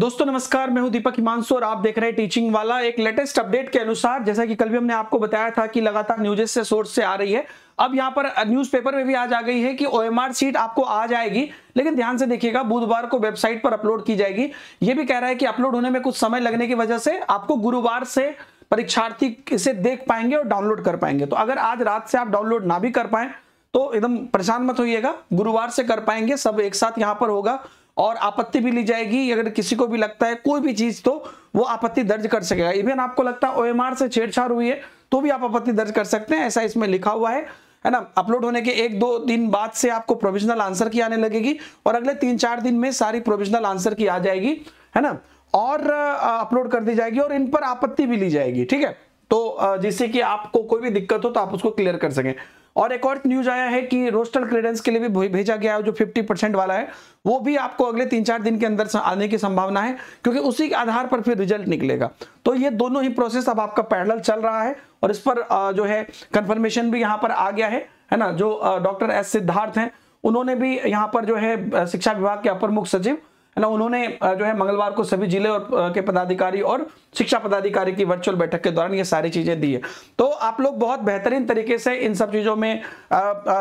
दोस्तों नमस्कार मैं हूं दीपक हिमांशु और आप देख रहे हैं टीचिंग वाला एक लेटेस्ट अपडेट के अनुसार जैसा कि कल भी हमने आपको बताया था कि लगातार न्यूजेस से सोर्स से आ रही है अब यहाँ पर न्यूज़पेपर में भी आज आ गई है कि ओएमआर सीट आपको आ जाएगी लेकिन ध्यान से देखिएगा बुधवार को वेबसाइट पर अपलोड की जाएगी ये भी कह रहा है कि अपलोड होने में कुछ समय लगने की वजह से आपको गुरुवार से परीक्षार्थी इसे देख पाएंगे और डाउनलोड कर पाएंगे तो अगर आज रात से आप डाउनलोड ना भी कर पाए तो एकदम परेशान मत होइएगा गुरुवार से कर पाएंगे सब एक साथ यहाँ पर होगा और आपत्ति भी ली जाएगी अगर किसी को भी लगता है कोई भी चीज तो वो आपत्ति दर्ज कर सकेगा इवन आपको लगता है ओएमआर से छेड़छाड़ हुई है तो भी आप आपत्ति दर्ज कर सकते हैं ऐसा इसमें लिखा हुआ है है ना अपलोड होने के एक दो दिन बाद से आपको प्रोविजनल आंसर की आने लगेगी और अगले तीन चार दिन में सारी प्रोविजनल आंसर की आ जाएगी है ना और अपलोड कर दी जाएगी और इन पर आपत्ति भी ली जाएगी ठीक है तो जिससे कि आपको कोई भी दिक्कत हो तो आप उसको क्लियर कर सकें और एक और न्यूज आया है कि रोस्टर क्लियरेंस के लिए भी भेजा गया है जो 50 परसेंट वाला है वो भी आपको अगले तीन चार दिन के अंदर आने की संभावना है क्योंकि उसी के आधार पर फिर रिजल्ट निकलेगा तो ये दोनों ही प्रोसेस अब आपका पैरल चल रहा है और इस पर जो है कंफर्मेशन भी यहाँ पर आ गया है है ना जो डॉक्टर एस सिद्धार्थ हैं उन्होंने भी यहाँ पर जो है शिक्षा विभाग के अपर मुख्य सचिव है ना उन्होंने जो है मंगलवार को सभी जिले और के पदाधिकारी और शिक्षा पदाधिकारी की वर्चुअल बैठक के दौरान ये सारी चीजें दी है तो आप लोग बहुत बेहतरीन तरीके से इन सब चीजों में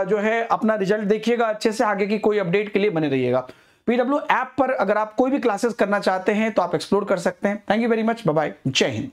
जो है अपना रिजल्ट देखिएगा अच्छे से आगे की कोई अपडेट के लिए बने रहिएगा पीडब्ल्यू ऐप पर अगर आप कोई भी क्लासेस करना चाहते हैं तो आप एक्सप्लोर कर सकते हैं thank you very much bye जय हिंद